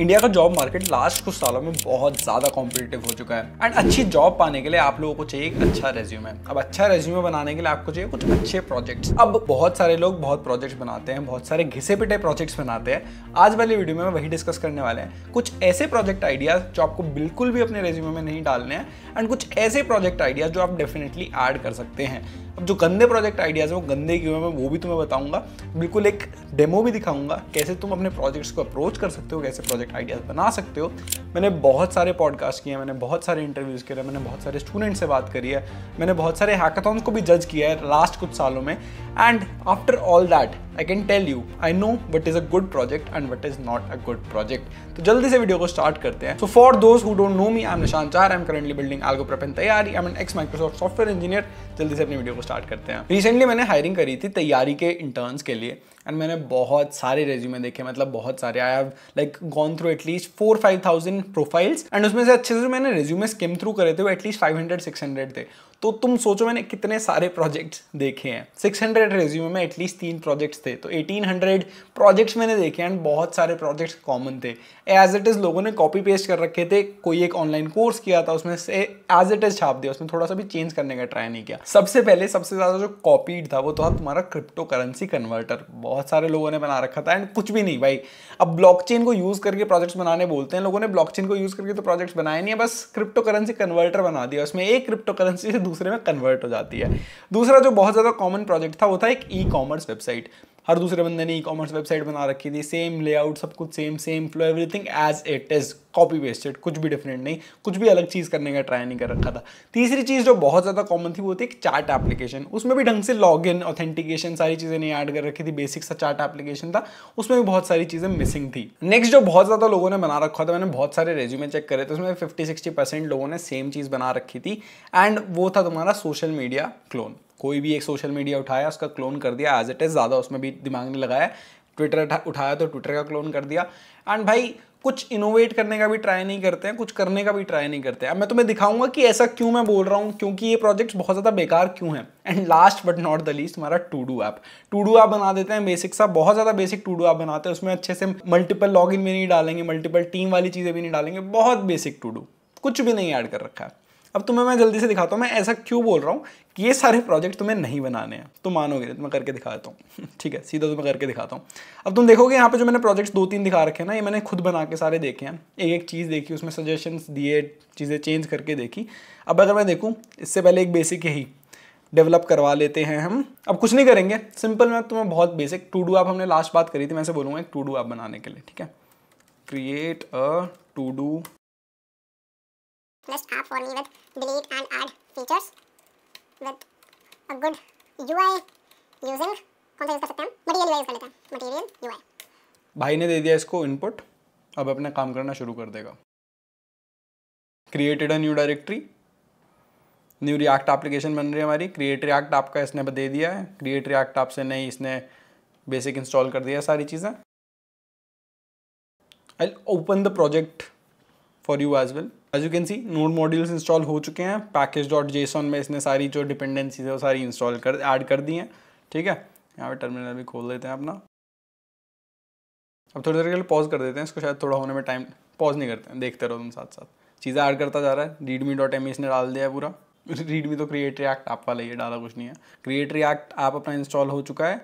India का job market last कुछ सालों में बहुत ज़्यादा कॉम्पिटेटिव हो चुका है एंड अच्छी जॉब पाने के लिए आप लोगों को चाहिए एक अच्छा रेज्यूमे अब अच्छा रेज्यूमे बनाने के लिए आपको चाहिए कुछ अच्छे प्रोजेक्ट्स अब बहुत सारे लोग बहुत प्रोजेक्ट्स बनाते हैं बहुत सारे घिसे पिटे प्रोजेक्ट्स बनाते हैं आज वाली वीडियो में वही डिस्कस करने वाले हैं कुछ ऐसे प्रोजेक्ट आइडियाज जो आपको बिल्कुल भी अपने रेज्यूमे में नहीं डालने हैं एंड कुछ ऐसे प्रोजेक्ट आइडियाज जो आप डेफिनेटली एड कर सकते हैं अब जो गंदे प्रोजेक्ट आइडियाज़ हैं वो गंदे क्यों हैं मैं वो भी तुम्हें बताऊंगा बिल्कुल एक डेमो भी दिखाऊंगा कैसे तुम अपने प्रोजेक्ट्स को अप्रोच कर सकते हो कैसे प्रोजेक्ट आइडियाज़ बना सकते हो मैंने बहुत सारे पॉडकास्ट किए हैं मैंने बहुत सारे इंटरव्यूज़ किए हैं मैंने बहुत सारे स्टूडेंट से बात करी है मैंने बहुत सारे हैकाथॉन्स को भी जज किया है लास्ट कुछ सालों में and after all that I can tell you I know what is a good project and what is not a good project तो जल्दी से वीडियो को स्टार्ट करते हैं so for those who don't know me I am Nishan Chahar I am currently building AlgoPrep तैयारी I am ex Microsoft software engineer जल्दी से अपनी वीडियो को स्टार्ट करते हैं रिसेंटली मैंने हायरिंग करी थी तैयारी के इंटर्न्स के लिए एंड मैंने बहुत सारे रेज्यूमे देखे मतलब बहुत सारे I have like gone through at least four five thousand profiles and उसमें से अच्छे से मैंने रेज्यूमे स्किम थ्रू करे थे वो at least five hundred six hundred थे तो तुम सोचो मैंने कितने सारे प्रोजेक्ट्स देखे हैं सिक्स हंड्रेड रेज्यूमे में एटलीस्ट तीन प्रोजेक्ट्स थे तो एटीन हंड्रेड प्रोजेक्ट्स मैंने देखे एंड बहुत सारे प्रोजेक्ट्स कॉमन थे एज इट इज़ लोगों ने कॉपी पेस्ट कर रखे थे कोई एक ऑनलाइन कोर्स किया था उसमें से एज इट इज़ छाप दिया उसमें थोड़ा सा भी चेंज करने का ट्राई नहीं किया सबसे पहले सबसे ज़्यादा जो कॉपीड था वो तो था तुम्हारा क्रिप्टो करेंसी कन्वर्टर बहुत बहुत सारे लोगों ने बना रखा था एंड कुछ भी नहीं भाई अब ब्लॉकचेन को यूज़ करके प्रोजेक्ट्स बनाने बोलते हैं लोगों ने ब्लॉकचेन को यूज़ करके तो प्रोजेक्ट्स बनाए नहीं है बस क्रिप्टो करेंसी कन्वर्टर बना दिया उसमें एक क्रिप्टो करेंसी से दूसरे में कन्वर्ट हो जाती है दूसरा जो बहुत ज़्यादा कॉमन प्रोजेक्ट था वो था एक ई कॉमर्स वेबसाइट हर दूसरे बंदे ने ई कॉमर्स वेबसाइट बना रखी थी सेम लेआउट सब कुछ same same flow everything as it is copy pasted कुछ भी डिफरेंट नहीं कुछ भी अलग चीज़ करने का ट्राई नहीं कर रखा था तीसरी चीज़ जो बहुत ज़्यादा कॉमन थी वो थी एक चार्ट एप्लीकेशन उसमें भी ढंग से लॉग इन ऑथेंटिकेशन सारी चीज़ें नहीं ऐड कर रखी थी बेसिक सा चार्ट एप्लीकेशन था उसमें भी बहुत सारी चीज़ें मिसिंग थी नेक्स्ट जो बहुत ज़्यादा लोगों ने बना रखा था मैंने बहुत सारे रेज्यूमे चेक करे थे तो उसमें फिफ्टी सिक्सटी परसेंट लोगों ने सेम चीज़ बना रखी थी एंड वो था तुम्हारा सोशल मीडिया क्लोन कोई भी एक सोशल मीडिया उठाया उसका क्लोन कर दिया एज इट इज़ ज़्यादा उसमें भी दिमाग नहीं लगाया ट्विटर उठाया तो ट्विटर का क्लोन कर दिया एंड भाई कुछ इनोवेट करने का भी ट्राई नहीं करते हैं कुछ करने का भी ट्राई नहीं करते हैं अब मैं तुम्हें दिखाऊंगा कि ऐसा क्यों मैं बोल रहा हूँ क्योंकि ये प्रोजेक्ट्स बहुत ज़्यादा बेकार क्यों हैं and last but not the least हमारा to do app to do app बना देते हैं बेसिक सा बहुत ज़्यादा बेसिक टू डू ऐप बनाते हैं उसमें अच्छे से मल्टीपल लॉग भी नहीं डालेंगे मल्टीपल टीम वाली चीज़ें भी नहीं डालेंगे बहुत बेसिक टू डू कुछ भी नहीं ऐड कर रखा है अब तुम्हें मैं जल्दी से दिखाता हूँ मैं ऐसा क्यों बोल रहा हूँ कि ये सारे प्रोजेक्ट तुम्हें नहीं बनाने हैं तुम मानोगे तो मैं करके दिखाता हूँ ठीक है सीधा तुम्हें तो करके दिखाता हूँ अब तुम देखोगे यहाँ पे जो मैंने प्रोजेक्ट्स दो तीन दिखा रखे हैं ना ये मैंने खुद बना के सारे देखे हैं एक एक चीज़ देखी उसमें सजेशन दिए चीज़ें चेंज करके देखी अब अगर मैं देखूँ इससे पहले एक बेसिक यही डेवलप करवा लेते हैं हम अब कुछ नहीं करेंगे सिंपल मैं तुम्हें बहुत बेसिक टू डू आप हमने लास्ट बात करी थी मैं से बोलूँगा एक टू डू ऐप बनाने के लिए ठीक है create a to do List app only with delete and add features with a good UI using कौन सा यूज़ कर सकते हैं मटेरियल यूज़ कर लेते हैं मटेरियल UI भाई ने दे दिया इसको इनपुट अब अपने काम करना शुरू कर देगा created a new directory new React application बन रही है हमारी क्रिएट रिएक्ट आपका का इसने दे दिया है क्रिएट रिएक्ट ऐप से नहीं इसने बेसिक इंस्टॉल कर दिया सारी चीज़ें I open the project for you as well as you can see node modules install हो चुके हैं पैकेज डॉट जेसॉन में इसने सारी जो डिपेंडेंसीज है वो सारी इंस्टॉल कर ऐड कर दी हैं ठीक है यहाँ पे टर्मिनल भी खोल देते हैं अपना अब थोड़ी देर के लिए पॉज कर देते हैं इसको शायद थोड़ा होने में टाइम पॉज नहीं करते हैं देखते रहो तुम साथ साथ चीज़ें ऐड करता जा रहा है रीडमी डॉट एम इसने डाल दिया है पूरा रीडमी तो क्रिएट रिएक्ट ऐप वाला ही डाला कुछ नहीं है क्रिएट रिएक्ट ऐप अपना इंस्टॉल हो चुका है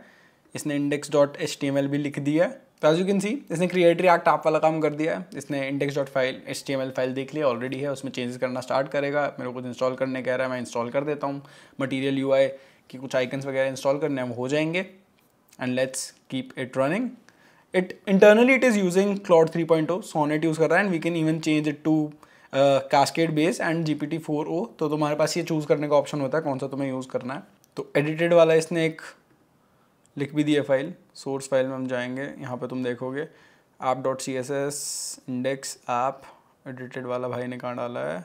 इसने index dot H T M L भी लिख दिया है तो एज यू कैन सी इसने क्रिएट रिएक्ट आप वाला काम कर दिया है इसने index dot file H T M L file देख लिया ऑलरेडी है उसमें चेंजेस करना स्टार्ट करेगा मेरे को कुछ तो इंस्टॉल करने कह रहा है मैं इंस्टॉल कर देता हूँ मटीरियल यू आई के कुछ आइकन्स वगैरह इंस्टॉल करने हैं हो जाएंगे and let's keep it running it internally it is using Claude three point O Sonnet use कर रहा है and we can even change it to cascade base and G P T four O तो तुम्हारे पास ये choose करने का option होता है कौन सा तुम्हें यूज़ करना है तो एडिटेड वाला इसने एक लिख भी दिया फाइल सोर्स फाइल में हम जाएंगे यहाँ पे तुम देखोगे app dot C S S index app edited वाला भाई ने कहाँ डाला है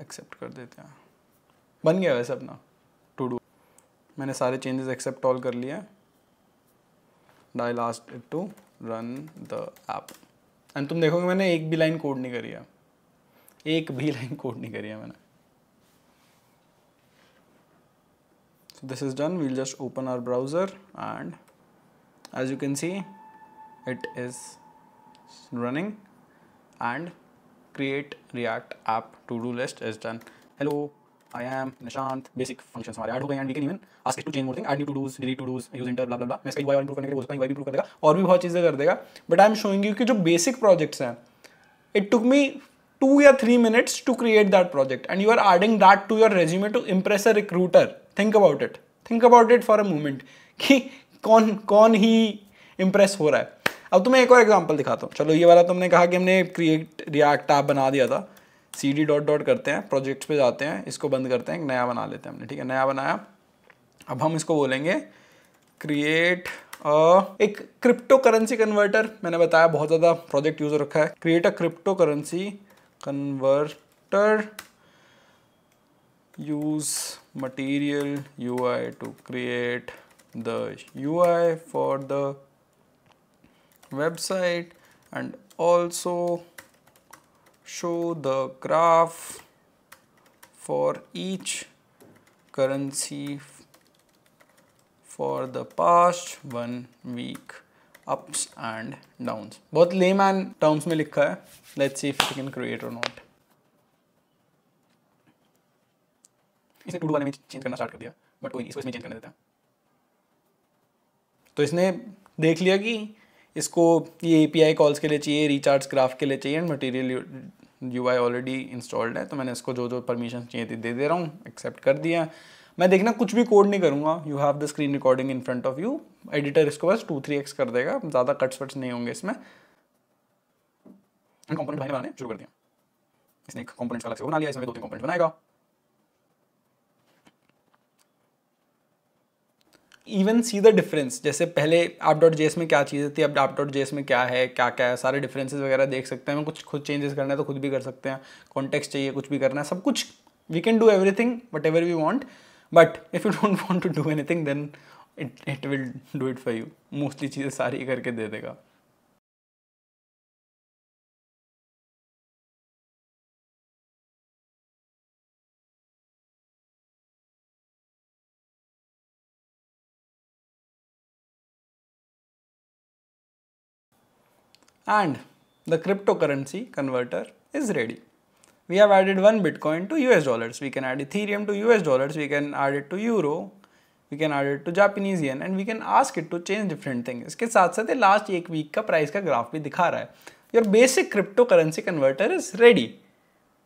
एक्सेप्ट कर देते हैं बन गया वैसे अपना टू डू मैंने सारे चेंजेस एक्सेप्ट ऑल कर लिए die last it to run the app and तुम देखोगे मैंने एक भी लाइन कोड नहीं करी है एक भी लाइन कोड नहीं करी है मैंने this is done we'll just open our browser and as you can see it is running and create react app to-do list is done hello I am Nishant. Basic functions are added, and we can even ask it to change more things. Add new to-dos, delete to-dos, use enter, blah blah blah. Message why improve करने के why improve करेगा. और भी बहुत चीजें कर देगा. But I am showing you कि जो basic projects हैं, it took me two or three minutes to create that project, and you are adding that to your resume to impress a recruiter. Think about it think about it for a moment कि कौन कौन ही impress हो रहा है अब तुम्हें एक और एग्जाम्पल दिखाता हूँ चलो ये वाला तुमने कहा कि हमने क्रिएट रिएक्ट ऐप बना दिया था सी डी डॉट डॉट करते हैं प्रोजेक्ट्स पे जाते हैं इसको बंद करते हैं नया बना लेते हैं हमने ठीक है नया बनाया अब हम इसको बोलेंगे क्रिएट एक क्रिप्टो करेंसी कन्वर्टर मैंने बताया बहुत ज़्यादा प्रोजेक्ट यूज़ रखा है create a crypto currency converter use material UI to create the UI for the website and also show the graph for each currency for the past one week ups and downs बहुत layman towns में लिखा है Let's see if we can create or not. इसने two वाले में change करना start कर दिया बट कोई नहीं इसको इसमें चेंज करने देता तो इसने देख लिया कि इसको ये ए पी आई कॉल्स के लिए चाहिए रिचार्ज ग्राफ के लिए चाहिए and material U I already installed है तो मैंने इसको जो जो परमिशन चाहिए थी दे दे रहा हूँ एक्सेप्ट कर दिया मैं देखना कुछ भी कोड नहीं करूँगा you have the screen recording in front of you editor इसको बस टू थ्री एक्स कर देगा ज़्यादा कट्स वट्स नहीं होंगे इसमें कॉम्पोनेंट बनाने शुरू कर दिया इसने एक कॉम्पोनेंट्स का अलग से बना लिया इसमें दो तीन कॉम्पोनेंट बनाएगा इवन सी द डिफरेंस जैसे पहले आप डॉट जेस में क्या चीज़ें थी अब आप डॉट जेस में क्या है क्या क्या है सारे डिफरेंसेस वगैरह देख सकते हैं कुछ खुद चेंजेस करना है तो खुद भी कर सकते हैं कॉन्टेक्स्ट चाहिए कुछ भी करना है सब कुछ we can do everything whatever we want but if you don't want to do anything then it it will do it for you mostly चीज़ें सारी करके दे देगा and the cryptocurrency converter is ready. We have added one Bitcoin to US dollars. We can add Ethereum to US dollars. We can add it to Euro. We can add it to Japanese yen and we can ask it to change different things. इसके साथ साथ last एक week का price का graph भी दिखा रहा है Your basic cryptocurrency converter is ready.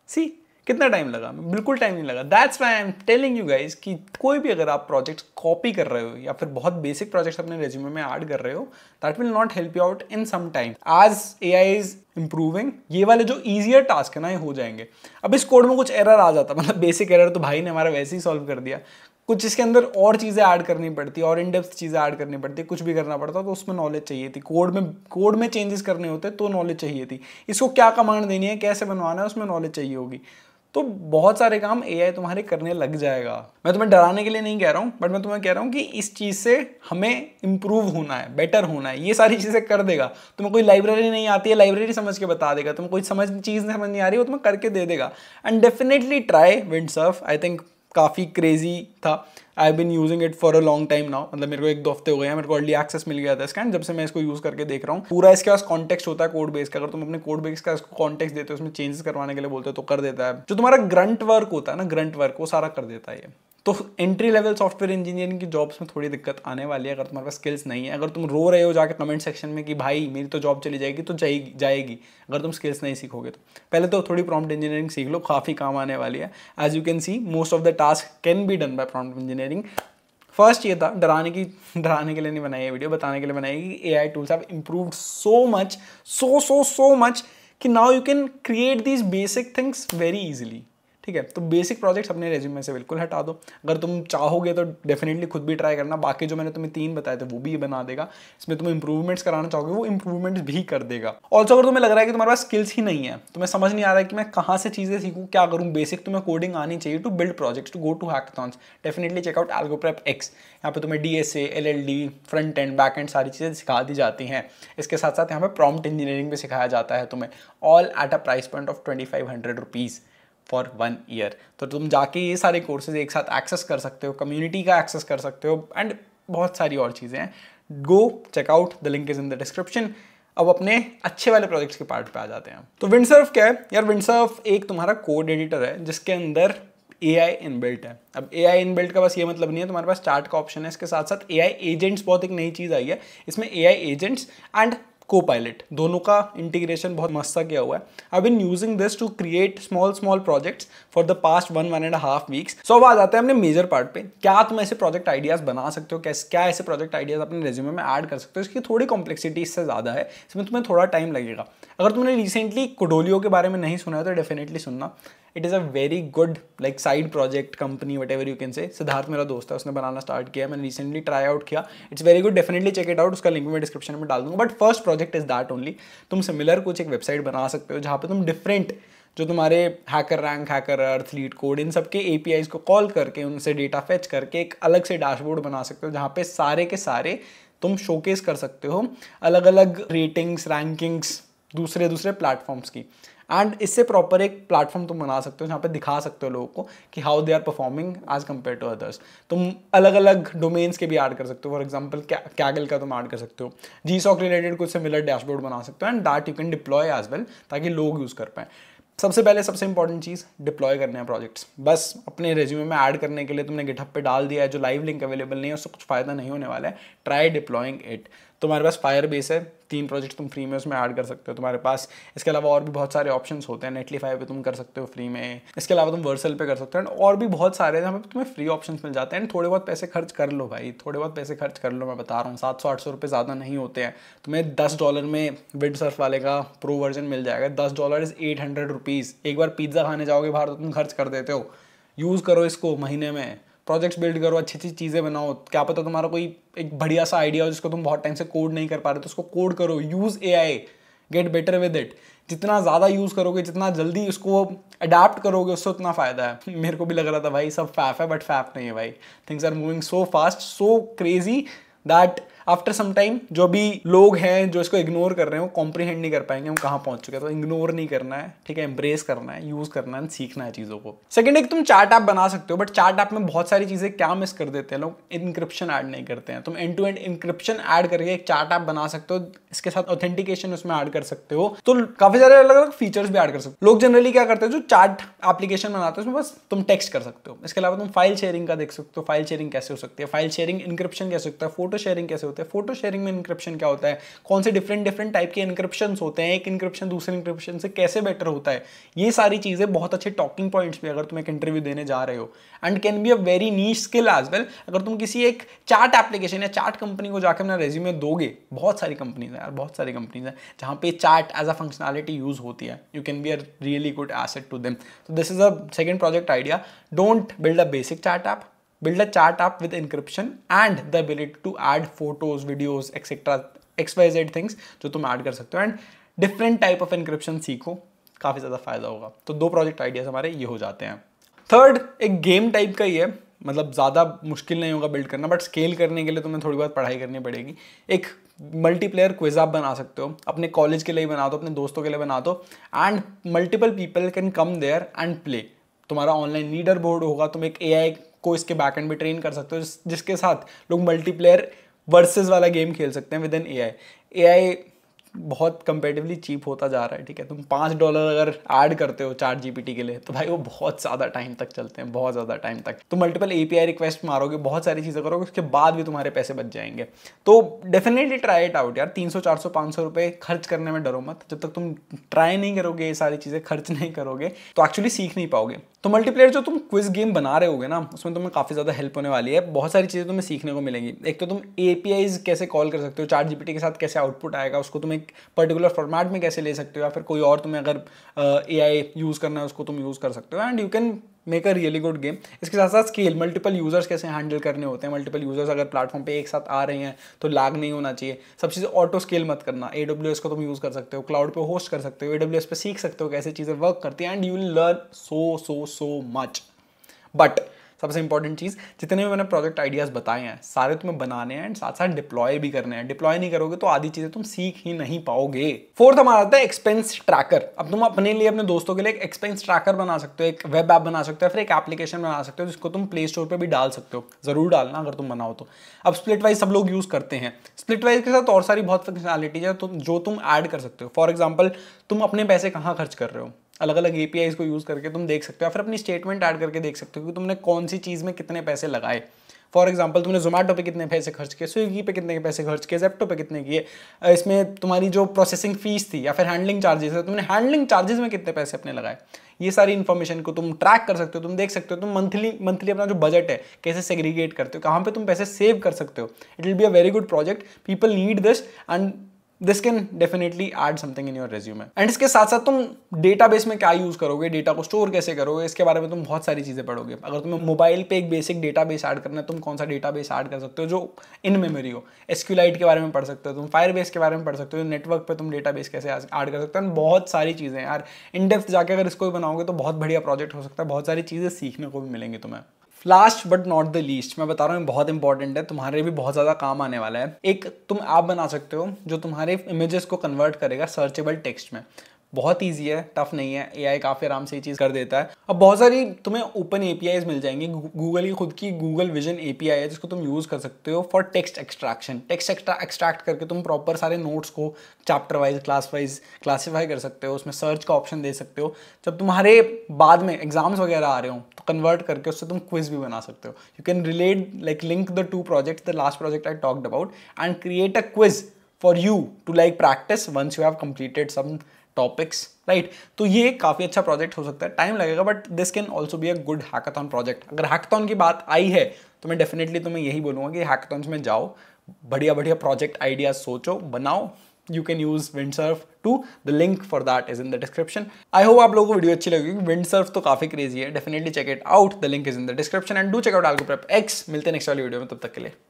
See. कितना टाइम लगा बिल्कुल टाइम नहीं लगा that's why I am telling you guys कि कोई भी अगर आप प्रोजेक्ट्स कॉपी कर रहे हो या फिर बहुत बेसिक प्रोजेक्ट्स अपने रेज्यूमे में ऐड कर रहे हो that will not help you out in some time आज ए आई इज इंप्रूविंग ये वाले जो ईजियर टास्क है ना ये हो जाएंगे अब इस कोड में कुछ एरर आ जाता मतलब बेसिक एरर तो भाई ने हमारा वैसे ही सॉल्व कर दिया कुछ इसके अंदर और चीज़ें ऐड करनी पड़ती और इनडेप्थ चीज़ें ऐड करनी पड़ती कुछ भी करना पड़ता तो उसमें नॉलेज चाहिए थी कोड में कोड में चेंजेस करने होते तो नॉलेज चाहिए थी इसको क्या कमांड देनी है कैसे बनवाना है उसमें नॉलेज चाहिए होगी तो बहुत सारे काम ए तुम्हारे करने लग जाएगा मैं तुम्हें डराने के लिए नहीं कह रहा हूँ बट मैं तुम्हें कह रहा हूँ कि इस चीज़ से हमें इम्प्रूव होना है बेटर होना है ये सारी चीज़ें कर देगा तुम्हें कोई लाइब्रेरी नहीं आती है लाइब्रेरी समझ के बता देगा तुम्हें कोई समझ चीज़ नहीं समझ नहीं आ रही वो तुम्हें करके दे देगा and definitely try Windsurf I think काफ़ी क्रेजी था I been using it for a long time now मतलब मेरे को एक दो हफ्ते हो गए हैं मेरे को अर्ली एक्सेस मिल गया था इसका एंड जब से मैं इसको यूज़ करके देख रहा हूँ पूरा इसके पास कॉन्टेक्स्ट होता है कोड बेस का अगर तुम अपने कोड बेस का इसको कॉन्टेक्स देते हो उसमें चेंजेस करवाने के लिए बोलते हो तो कर देता है जो तुम्हारा ग्रंट वर्क होता है ना ग्रंट वर्क वो सारा कर देता है ये तो एंट्री लेवल सॉफ्टवेयर इंजीनियरिंग की जॉब्स में थोड़ी दिक्कत आने वाली है अगर तुम्हारे पास स्किल्स नहीं है अगर तुम रो रहे हो जाकर कमेंट सेक्शन में कि भाई मेरी तो जॉब चली जाएगी तो जाएगी जाएगी अगर तुम स्किल्स नहीं सीखोगे तो पहले तो थोड़ी प्रॉम्प्ट इंजीनियरिंग सीख लो काफ़ी काम आने वाली है as you can see most of the task can be done by prompt engineering first ये था डराने की डराने के लिए नहीं बनाई है वीडियो बताने के लिए बनाई कि A I tools have improve so much so so so much कि now you can create these basic things very easily ठीक है तो बेसिक प्रोजेक्ट्स अपने में से बिल्कुल हटा दो अगर तुम चाहोगे तो डेफिनेटली खुद भी ट्राई करना बाकी जो मैंने तुम्हें तीन बताए थे वो भी बना देगा इसमें तुम इंप्रूवमेंट्स कराना चाहोगे वो इंप्रूवमेंट्स भी कर देगा ऑल्सो अगर तुम्हें लग रहा है कि तुम्हारे पास स्किल्स ही नहीं है तो तुम्हें समझ नहीं आ रहा है कि मैं कहाँ से चीज़ें सीखूँ क्या करूँ बेसिक तुम्हें कोडिंग आनी चाहिए to build projects to go to hackathons definitely check out AlgoPrep X यहाँ पे तुम्हें D S L L D front end back end सारी चीज़ें सिखा दी जाती हैं इसके साथ साथ यहाँ पे प्रॉम्प्ट इंजीनियरिंग भी सिखाया जाता है तुम्हें all at a price point of twenty five hundred rupees for one year तो तुम जाके ये सारे कोर्सेज एक साथ एक्सेस कर सकते हो कम्युनिटी का एक्सेस कर सकते हो एंड बहुत सारी और चीज़ें हैं go check out the link is in the description अब अपने अच्छे वाले प्रोजेक्ट्स के पार्ट पे आ जाते हैं तो विंडसर्फ क्या है यार विंडसर्फ एक तुम्हारा कोड एडिटर है जिसके अंदर ए आई इनबिल्ट है अब ए आई इनबिल्ट का बस ये मतलब नहीं है तुम्हारे पास स्टार्ट का ऑप्शन है इसके साथ साथ ए आई एजेंट्स बहुत एक नई चीज़ आई है इसमें A I agents and Copilot दोनों का इंटीग्रेशन बहुत मस्त सा किया हुआ है I been using this to create small small projects for the past one one and half weeks so अब आ जाते हैं अपने मेजर पार्ट पे क्या तुम ऐसे प्रोजेक्ट आइडियाज बना सकते हो कैसे क्या ऐसे प्रोजेक्ट आइडियाज अपने रेज्यूमे में ऐड कर सकते हो इसकी थोड़ी कॉम्प्लेक्सिटी इससे ज़्यादा है इसमें तुम्हें थोड़ा टाइम लगेगा अगर तुमने रिसेंटली कोडोलियो के बारे में नहीं सुना है तो डेफिनेटली सुनना it is a very good like side project company whatever you can say Siddharth मेरा दोस्त है उसने बनाना स्टार्ट किया मैंने रिसेंटली ट्राई आउट किया it's very good definitely check it out उसका लिंक मैं डिस्क्रिप्शन में डाल दूँगा but first project is that only तुम सिमिलर कुछ एक वेबसाइट बना सकते हो जहाँ पर तुम डिफरेंट जो तुम्हारे HackerRank HackerEarth LeetCode इन सब के ए को कॉल करके उनसे डेटा फेच करके एक अलग से डैशबोर्ड बना सकते हो जहाँ पे सारे के सारे तुम शोकेस कर सकते हो अलग अलग रेटिंग्स रैंकिंग्स दूसरे दूसरे प्लेटफॉर्म्स की एंड इससे प्रॉपर एक प्लेटफॉर्म तुम बना सकते हो जहाँ पे दिखा सकते हो लोगों को कि how they are performing as compare to others तुम अलग अलग डोमेन्स के भी ऐड कर सकते हो फॉर एग्जाम्पल कैगल का तुम ऐड कर सकते हो जी सॉक रिलेटेड कुछ सिमिलर डैशबोर्ड बना सकते हो and that you can deploy as well ताकि लोग यूज़ कर पाएँ सबसे पहले सबसे इंपॉर्टेंट चीज़ डिप्लॉय करने हैं प्रोजेक्ट्स बस अपने रेज्यूमे में ऐड करने के लिए तुमने गिटहब पे डाल दिया है जो लाइव लिंक अवेलेबल नहीं है उससे कुछ फ़ायदा नहीं होने वाला है ट्राई डिप्लॉइंग इट तुम्हारे पास फायर बेस है तीन प्रोजेक्ट तुम फ्री में उसमें ऐड कर सकते हो तुम्हारे पास इसके अलावा और भी बहुत सारे ऑप्शंस होते हैं नेटलीफाई पे तुम कर सकते हो फ्री में इसके अलावा तुम वर्सल पे कर सकते हो एंड और भी बहुत सारे जहाँ पे तुम्हें फ्री ऑप्शन मिल जाते हैं एंड थोड़े बहुत पैसे खर्च कर लो भाई थोड़े बहुत पैसे खर्च कर लो मैं बता रहा हूँ सात सौ आठ सौ रुपये ज़्यादा नहीं होते हैं तुम्हें दस डॉलर में विड सर्फ वाले का प्रो वर्जन मिल जाएगा दस dollar is eight hundred rupees एक बार पिज़्ज़ा खाने जाओगे बाहर तो तुम खर्च कर देते हो यूज़ करो इसको महीने में प्रोजेक्ट्स बिल्ड करो अच्छी अच्छी चीज़ें बनाओ क्या पता तुम्हारा कोई एक बढ़िया सा आइडिया हो जिसको तुम बहुत टाइम से कोड नहीं कर पा रहे तो उसको कोड करो use A I get better with it जितना ज़्यादा यूज़ करोगे जितना जल्दी उसको अडाप्ट करोगे उससे उतना फ़ायदा है मेरे को भी लग रहा था भाई सब फैफ है बट फैफ नहीं है भाई things are moving so fast so crazy that after some time जो भी लोग हैं जो इसको इग्नोर कर रहे वो कॉम्प्रीहेंड नहीं कर पाएंगे हम कहाँ पहुंच चुके हैं तो इग्नोर नहीं करना है ठीक है एम्ब्रेस करना है यूज करना है सीखना है चीज़ों को सेकंड एक तुम चार्ट ऐप बना सकते हो बट चार्ट ऐप में बहुत सारी चीज़ें क्या मिस कर देते हैं लोग इंक्रिप्शन ऐड नहीं करते हैं तुम end to end encryption add करके एक चार्ट ऐप बना सकते हो इसके साथ ऑथेंटिकेशन उसमें ऐड कर सकते हो तो काफी सारे अलग अलग फीचर्स भी ऐड कर सकते हो लोग जनरली क्या करते हैं जो चार्ट एप्लीकेशन बनाते हैं उसमें बस तुम टेक्स्ट कर सकते हो इसके अलावा तुम फाइल शेयरिंग का देख सकते हो फाइल शेयरिंग कैसे हो सकती है फाइल शेयरिंग इंक्रिप्शन कैसे होता है फोटो शेयरिंग कैसे होता है होते हैं फोटो शेयरिंग में इंक्रिप्शन क्या होता है कौन से डिफरेंट डिफरेंट टाइप के इंक्रिप्शन होते हैं एक इंक्रिप्शन दूसरे इंक्रिप्शन से कैसे बेटर होता है ये सारी चीज़ें बहुत अच्छे टॉकिंग पॉइंट्स भी अगर तुम एक इंटरव्यू देने जा रहे हो and can be a very niche skill as well अगर तुम किसी एक चार्ट एप्लीकेशन या चार्ट कंपनी को जाकर अपना रेज्यूमे दोगे बहुत सारी कंपनीज हैं यार बहुत सारी कंपनीज हैं जहाँ पे chat as a functionality use होती है you can be a really good asset to them तो this is a second project idea don't build a basic chat app build a chat app with encryption and the ability to add photos, videos, etc. XYZ things जो तुम add कर सकते हो and different type of encryption सीखो काफ़ी ज़्यादा फायदा होगा तो दो प्रोजेक्ट आइडियाज़ हमारे ये हो जाते हैं थर्ड एक गेम टाइप का ही है मतलब ज़्यादा मुश्किल नहीं होगा बिल्ड करना बट स्केल करने के लिए तुम्हें थोड़ी बहुत पढ़ाई करनी पड़ेगी एक मल्टीप्लेयर क्विज आप बना सकते हो अपने कॉलेज के लिए बना दो अपने दोस्तों के लिए बना दो and multiple people can come there and play तुम्हारा ऑनलाइन लीडर बोर्ड होगा तुम एक ए को इसके बैक एंड भी ट्रेन कर सकते हो जिसके साथ लोग मल्टीप्लेयर वर्सेस वाला गेम खेल सकते हैं विद इन ए आई ए आई बहुत कंपेटिवली चीप होता जा रहा है ठीक है तुम पाँच डॉलर अगर ऐड करते हो चार जीपीटी के लिए तो भाई वो बहुत ज़्यादा टाइम तक चलते हैं बहुत ज़्यादा टाइम तक तो मल्टीपल एपीआई रिक्वेस्ट मारोगे बहुत सारी चीज़ें करोगे उसके बाद भी तुम्हारे पैसे बच जाएंगे तो डेफिनेटली ट्राई इट आउट यार तीन सौ चार सौ पाँच सौ रुपये खर्च करने में डरो मत जब तक तुम ट्राई नहीं करोगे ये सारी चीज़ें खर्च नहीं करोगे तो एक्चुअली सीख नहीं पाओगे तो मल्टीप्लेयर जो तुम क्विज गेम बना रहे होगे ना उसमें तुम्हें काफ़ी ज़्यादा हेल्प होने वाली है बहुत सारी चीज़ें तुम्हें सीखने को मिलेंगी एक तो तुम ए कैसे कॉल कर सकते हो चार जी के साथ कैसे आउटपुट आएगा उसको तुम्हें एक पर्टिकुलर फॉर्मेट में कैसे ले सकते हो या फिर कोई और तुम्हें अगर ए आई यूज़ करना है उसको तुम यूज़ कर सकते हो and you can make a really good game इसके साथ साथ स्केल मल्टीपल यूज़र्स कैसे हैंडल करने होते हैं मल्टीपल यूज़र्स अगर प्लेटफॉर्म पे एक साथ आ रहे हैं तो लाग नहीं होना चाहिए सब चीज़ें ऑटो स्केल मत करना ए डब्ल्यू एस को तुम यूज़ कर सकते हो क्लाउड पे होस्ट कर सकते हो ए डब्ल्यू एस पे सीख सकते हो कैसे चीज़ें वर्क करती हैं and you will learn so so so much but सबसे इंपॉर्टेंट चीज़ जितने भी मैंने प्रोजेक्ट आइडियाज़ बताए हैं सारे तुम्हें बनाने हैं एंड साथ साथ डिप्लॉय भी करने हैं डिप्लॉय नहीं करोगे तो आधी चीज़ें तुम सीख ही नहीं पाओगे फोर्थ हमारा आता है एक्सपेंस ट्रैकर अब तुम अपने लिए अपने दोस्तों के लिए एक एक्सपेंस ट्रैकर बना सकते हो एक वेब ऐप बना सकते हो फिर एक एप्लीकेशन बना सकते हो जिसको तुम प्ले स्टोर पर भी डाल सकते हो ज़रूर डालना अगर तुम बनाओ तो अब स्प्लिट वाइज सब लोग यूज़ करते हैं स्प्लिट वाइज के साथ और सारी बहुत फंक्शनैलिटीज है तो जो तुम ऐड कर सकते हो फॉर एग्जाम्पल तुम अपने पैसे कहाँ खर्च कर रहे हो अलग अलग ए को यूज़ करके तुम देख सकते हो या फिर अपनी स्टेटमेंट ऐड करके देख सकते हो कि तुमने कौन सी चीज़ में कितने पैसे लगाए फॉर एग्जाम्पल तुमने जोमेटो पे कितने पैसे खर्च किए स्विगी पे कितने पैसे खर्च किए जेप्टो पे कितने किए इसमें तुम्हारी जो प्रोसेसिंग फीस थी या फिर हैंडलिंग चार्जेस है तुमने हैंडलिंग चार्जेस में कितने पैसे अपने लगाए ये सारी इन्फॉर्मेशन को तुम ट्रैक कर सकते हो तुम देख सकते हो तुम मंथली मंथली अपना जो बजट है कैसे सेग्रीगेट करते हो कहाँ पर तुम पैसे सेव कर सकते हो it will be a very good project people need this and this can definitely add something in your resume and इसके साथ साथ तुम बेस में क्या यूज करोगे डेटा को स्टोर कैसे करोगे इसके बारे में तुम बहुत सारी चीजें पढ़ोगे अगर तुम्हें मोबाइल पे एक बेसिक डेटा बेस ऐड करना है तुम कौन सा डेटा बेस एड कर सकते हो जो इन मेमोरी हो एसक्यूलाइट के बारे में पढ़ सकते हो तुम बेस के बारे में पढ़ सकते हो नेटवर्क पर तुम बेस कैसे एड कर सकते हो बहुत सारी चीज़ें यार इन डेप्थ अगर इसको भी बनाओगे तो बहुत बढ़िया प्रोजेक्ट हो सकता है बहुत सारी चीज़ें सीखने को भी मिलेंगी तुम्हें last but not the least मैं बता रहा हूँ बहुत इंपॉर्टेंट है तुम्हारे भी बहुत ज़्यादा काम आने वाला है एक तुम ऐप बना सकते हो जो तुम्हारे इमेजेस को कन्वर्ट करेगा सर्चेबल टेक्स्ट में बहुत ईजी है टफ नहीं है ए आई काफ़ी आराम से ये चीज़ कर देता है अब बहुत सारी तुम्हें ओपन ए पी मिल जाएंगी गूगल की खुद की Google vision A P I है जिसको तुम यूज़ कर सकते हो for text extraction text extra extract करके तुम प्रॉपर सारे नोट्स को chapter wise class wise classify कर सकते हो उसमें सर्च का ऑप्शन दे सकते हो जब तुम्हारे बाद में एग्जाम्स वगैरह आ रहे हो तो कन्वर्ट करके उससे तुम क्विज भी बना सकते हो you can relate like link the two project the last project I talked about and create a quiz for you to like practice once you have completed some topics right तो ये काफ़ी अच्छा project हो सकता है time लगेगा but this can also be a good hackathon project अगर hackathon की बात आई है तो मैं डेफिनेटली तुम्हें यही बोलूंगा कि हैकाथॉन्स में जाओ बढ़िया बढ़िया प्रोजेक्ट आइडिया सोचो बनाओ you can use Windsurf to the link for that is in the description I hope आप लोगों को वीडियो अच्छी लगेगी विंडसर्फ तो काफी क्रेजी है definitely check it out the link is in the description and do check out Algo Prep X मिलते हैं नेक्स्ट वाली वीडियो में तब तक के लिए